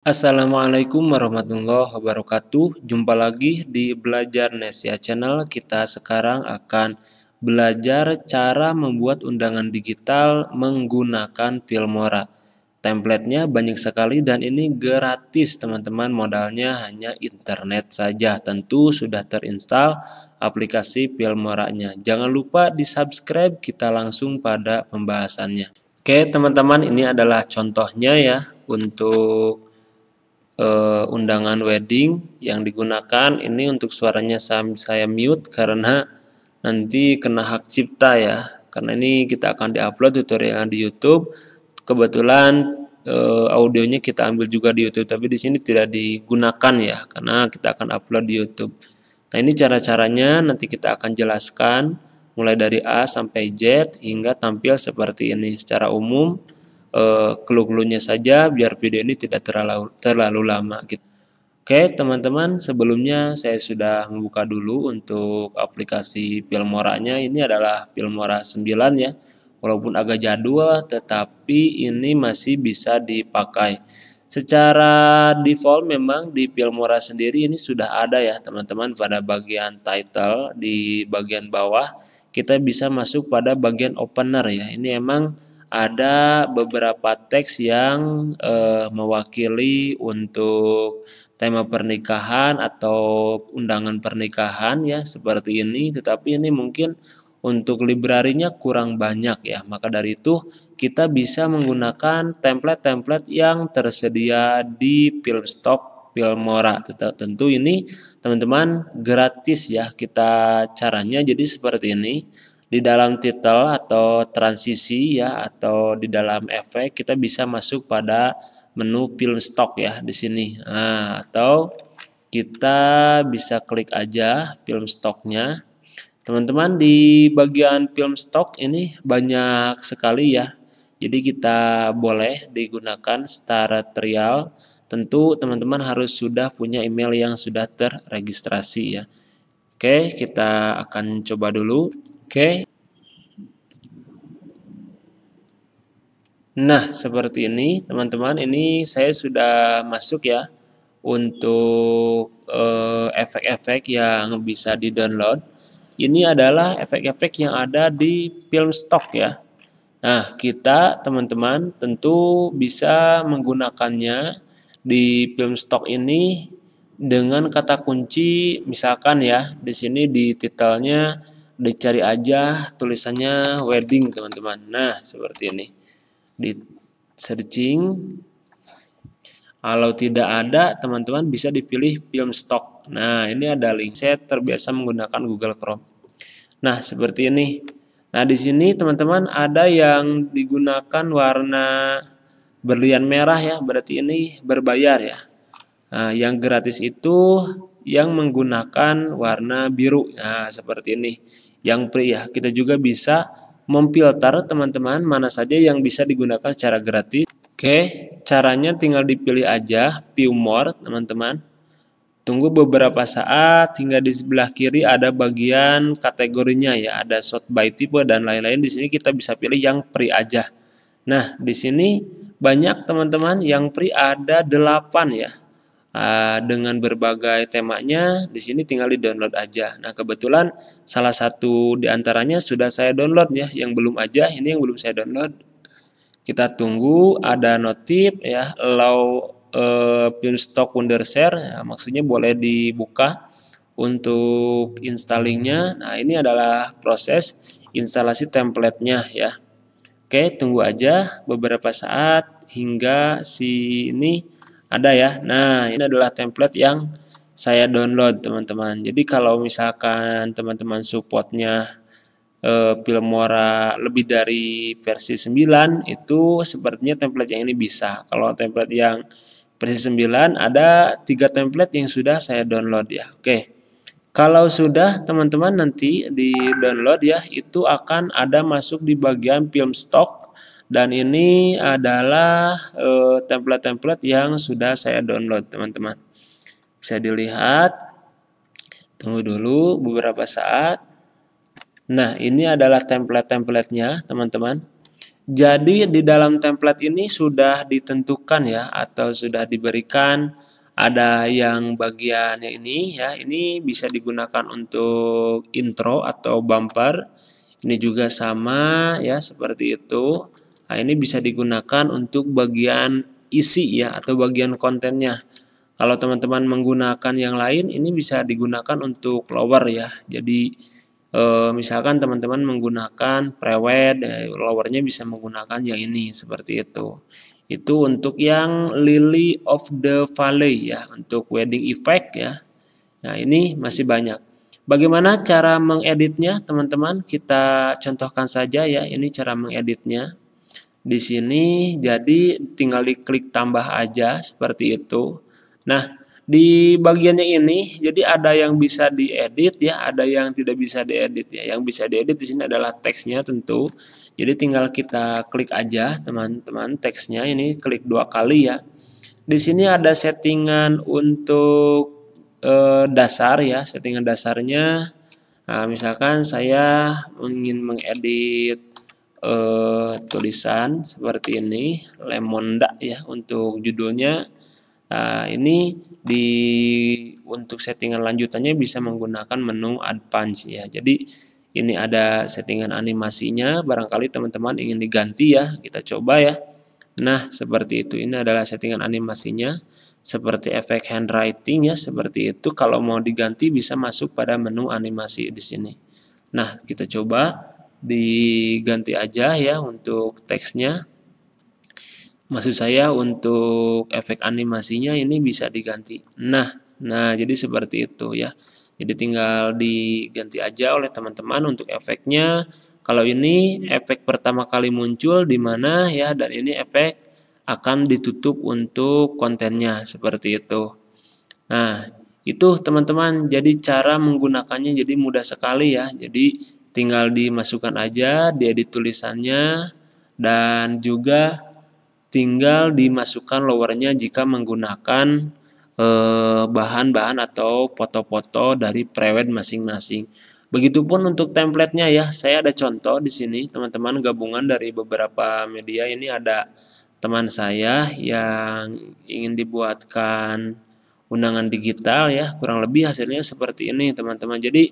Assalamualaikum warahmatullahi wabarakatuh Jumpa lagi di Belajar Nesia Channel Kita sekarang akan belajar cara membuat undangan digital menggunakan Filmora Templatenya banyak sekali dan ini gratis teman-teman Modalnya hanya internet saja Tentu sudah terinstall aplikasi Filmoranya Jangan lupa di subscribe kita langsung pada pembahasannya Oke teman-teman ini adalah contohnya ya untuk uh, undangan wedding yang digunakan ini untuk suaranya saya, mute karena nanti kena hak cipta ya karena ini kita akan diupload tutorial di YouTube kebetulan uh, audionya kita ambil juga di YouTube tapi di sini tidak digunakan ya karena kita akan upload di YouTube nah ini cara-caranya nanti kita akan jelaskan mulai dari A sampai Z hingga tampil seperti ini secara umum keluh-keluhnya eh, saja biar video ini tidak terlalu terlalu lama gitu. Oke teman-teman sebelumnya saya sudah membuka dulu untuk aplikasi Filmora-nya. ini adalah Filmora 9 ya walaupun agak jadul tetapi ini masih bisa dipakai secara default memang di Filmora sendiri ini sudah ada ya teman-teman pada bagian title di bagian bawah kita bisa masuk pada bagian opener ya ini emang ada beberapa teks yang eh, mewakili untuk tema pernikahan atau undangan pernikahan ya seperti ini tetapi ini mungkin untuk librarinya kurang banyak ya maka dari itu kita bisa menggunakan template-template yang tersedia di Filmstock Filmora tentu ini teman-teman gratis ya kita caranya jadi seperti ini di dalam title atau transisi ya atau di dalam efek kita bisa masuk pada menu film stock ya di sini nah, atau kita bisa klik aja film stoknya teman-teman di bagian film stock ini banyak sekali ya jadi kita boleh digunakan secara trial tentu teman-teman harus sudah punya email yang sudah terregistrasi ya Oke kita akan coba dulu Oke Nah, seperti ini teman-teman, ini saya sudah masuk ya untuk eh, efek-efek yang bisa di-download. Ini adalah efek-efek yang ada di film stock ya. Nah, kita teman-teman tentu bisa menggunakannya di film stock ini dengan kata kunci misalkan ya di sini di titelnya dicari aja tulisannya wedding teman-teman. Nah, seperti ini di searching kalau tidak ada, teman-teman bisa dipilih film stock. Nah, ini ada link. Saya terbiasa menggunakan Google Chrome. Nah, seperti ini. Nah, di sini teman-teman ada yang digunakan warna berlian merah ya, berarti ini berbayar ya. Nah, yang gratis itu yang menggunakan warna biru. Nah, seperti ini. Yang pria, ya, kita juga bisa memfilter teman-teman mana saja yang bisa digunakan secara gratis. Oke, caranya tinggal dipilih aja view more teman-teman. Tunggu beberapa saat hingga di sebelah kiri ada bagian kategorinya ya, ada sort by tipe dan lain-lain. Di sini kita bisa pilih yang free aja. Nah, di sini banyak teman-teman yang free ada 8 ya. Ah, dengan berbagai temanya di sini tinggal di download aja. Nah kebetulan salah satu diantaranya sudah saya download ya, yang belum aja ini yang belum saya download. Kita tunggu ada notif ya, allow uh, stock share ya, maksudnya boleh dibuka untuk installingnya. Nah ini adalah proses instalasi templatenya ya. Oke tunggu aja beberapa saat hingga si ada ya. Nah, ini adalah template yang saya download teman-teman. Jadi kalau misalkan teman-teman supportnya e, Filmora lebih dari versi 9 itu sepertinya template yang ini bisa. Kalau template yang versi 9 ada tiga template yang sudah saya download ya. Oke. Kalau sudah teman-teman nanti di download ya itu akan ada masuk di bagian film stock dan ini adalah eh, template-template yang sudah saya download teman-teman bisa dilihat tunggu dulu beberapa saat nah ini adalah template-templatenya teman-teman jadi di dalam template ini sudah ditentukan ya atau sudah diberikan ada yang bagiannya ini ya ini bisa digunakan untuk intro atau bumper ini juga sama ya seperti itu Nah, ini bisa digunakan untuk bagian isi ya atau bagian kontennya. Kalau teman-teman menggunakan yang lain, ini bisa digunakan untuk lower ya. Jadi e, misalkan teman-teman menggunakan prewed, eh, lowernya bisa menggunakan yang ini seperti itu. Itu untuk yang lily of the valley ya, untuk wedding effect ya. Nah, ini masih banyak. Bagaimana cara mengeditnya, teman-teman? Kita contohkan saja ya, ini cara mengeditnya di sini jadi tinggal diklik tambah aja seperti itu nah di bagiannya ini jadi ada yang bisa diedit ya ada yang tidak bisa diedit ya yang bisa diedit di sini adalah teksnya tentu jadi tinggal kita klik aja teman-teman teksnya ini klik dua kali ya di sini ada settingan untuk e, dasar ya settingan dasarnya nah, misalkan saya ingin mengedit eh, tulisan seperti ini lemon Lemonda ya untuk judulnya nah, ini di untuk settingan lanjutannya bisa menggunakan menu advance ya jadi ini ada settingan animasinya barangkali teman-teman ingin diganti ya kita coba ya nah seperti itu ini adalah settingan animasinya seperti efek handwriting ya seperti itu kalau mau diganti bisa masuk pada menu animasi di sini nah kita coba diganti aja ya untuk teksnya maksud saya untuk efek animasinya ini bisa diganti nah nah jadi seperti itu ya jadi tinggal diganti aja oleh teman-teman untuk efeknya kalau ini efek pertama kali muncul di mana ya dan ini efek akan ditutup untuk kontennya seperti itu nah itu teman-teman jadi cara menggunakannya jadi mudah sekali ya jadi tinggal dimasukkan aja edit tulisannya dan juga tinggal dimasukkan lowernya jika menggunakan eh, bahan-bahan eh, atau foto-foto dari prewed masing-masing. Begitupun untuk templatenya ya, saya ada contoh di sini teman-teman gabungan dari beberapa media ini ada teman saya yang ingin dibuatkan undangan digital ya kurang lebih hasilnya seperti ini teman-teman jadi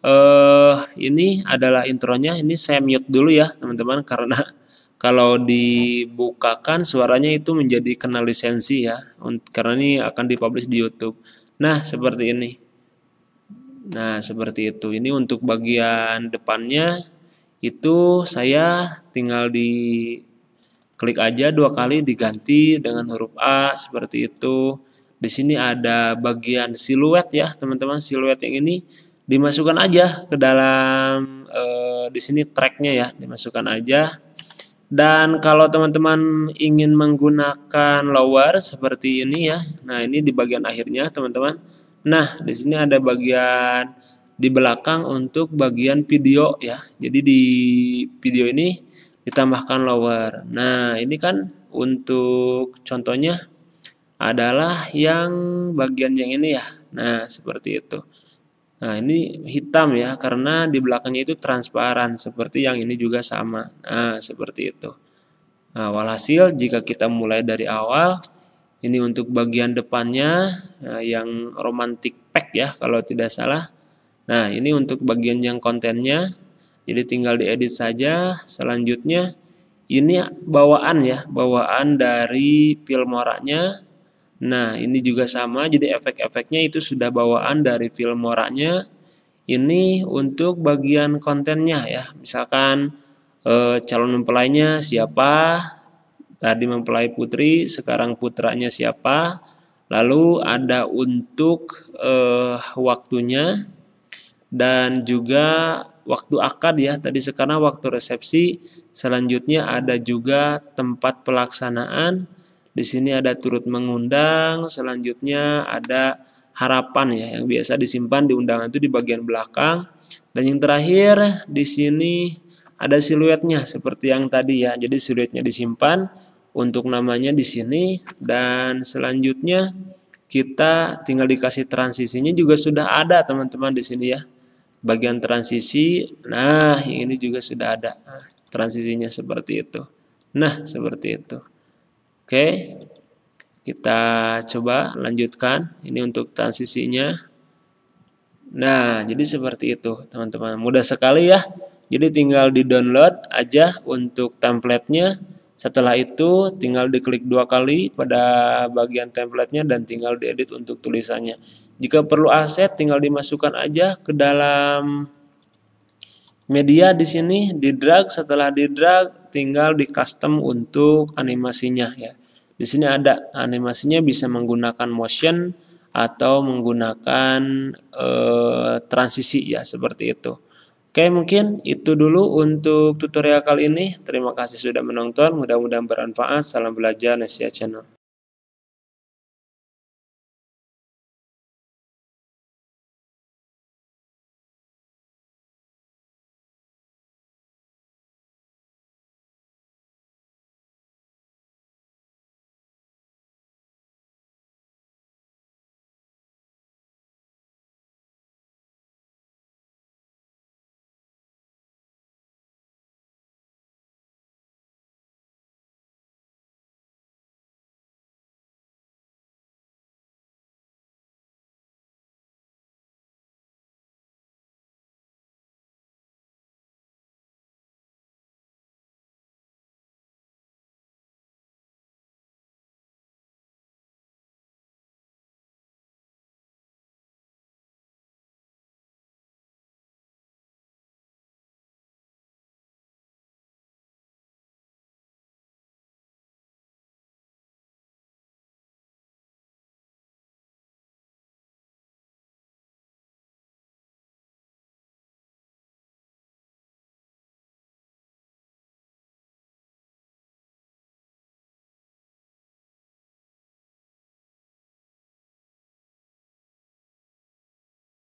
Uh, ini adalah intronya. Ini saya mute dulu ya, teman-teman karena kalau dibukakan suaranya itu menjadi kena lisensi ya karena ini akan dipublish di YouTube. Nah, seperti ini. Nah, seperti itu. Ini untuk bagian depannya itu saya tinggal di klik aja dua kali diganti dengan huruf A seperti itu. Di sini ada bagian siluet ya, teman-teman. Siluet yang ini dimasukkan aja ke dalam e, di sini tracknya ya dimasukkan aja dan kalau teman-teman ingin menggunakan lower seperti ini ya nah ini di bagian akhirnya teman-teman nah di sini ada bagian di belakang untuk bagian video ya jadi di video ini ditambahkan lower nah ini kan untuk contohnya adalah yang bagian yang ini ya nah seperti itu Nah, ini hitam ya karena di belakangnya itu transparan seperti yang ini juga sama. Nah, seperti itu. Nah, walhasil jika kita mulai dari awal ini untuk bagian depannya nah, yang romantic pack ya kalau tidak salah. Nah, ini untuk bagian yang kontennya. Jadi tinggal diedit saja. Selanjutnya ini bawaan ya, bawaan dari Filmora-nya Nah, ini juga sama, jadi efek-efeknya itu sudah bawaan dari Filmora-nya. Ini untuk bagian kontennya ya. Misalkan e, calon mempelainya siapa, tadi mempelai putri, sekarang putranya siapa. Lalu ada untuk e, waktunya dan juga waktu akad ya. Tadi sekarang waktu resepsi, selanjutnya ada juga tempat pelaksanaan di sini ada turut mengundang, selanjutnya ada harapan ya yang biasa disimpan di undangan itu di bagian belakang. Dan yang terakhir di sini ada siluetnya seperti yang tadi ya. Jadi siluetnya disimpan untuk namanya di sini dan selanjutnya kita tinggal dikasih transisinya juga sudah ada teman-teman di sini ya bagian transisi nah ini juga sudah ada transisinya seperti itu nah seperti itu Oke, kita coba lanjutkan. Ini untuk transisinya. Nah, jadi seperti itu teman-teman. Mudah sekali ya. Jadi tinggal di download aja untuk templatenya. Setelah itu tinggal diklik dua kali pada bagian templatenya dan tinggal diedit untuk tulisannya. Jika perlu aset tinggal dimasukkan aja ke dalam media di sini di drag setelah di drag tinggal di custom untuk animasinya ya. Di sini ada animasinya bisa menggunakan motion atau menggunakan e, transisi ya seperti itu. Oke, mungkin itu dulu untuk tutorial kali ini. Terima kasih sudah menonton, mudah-mudahan bermanfaat. Salam belajar Nesia Channel.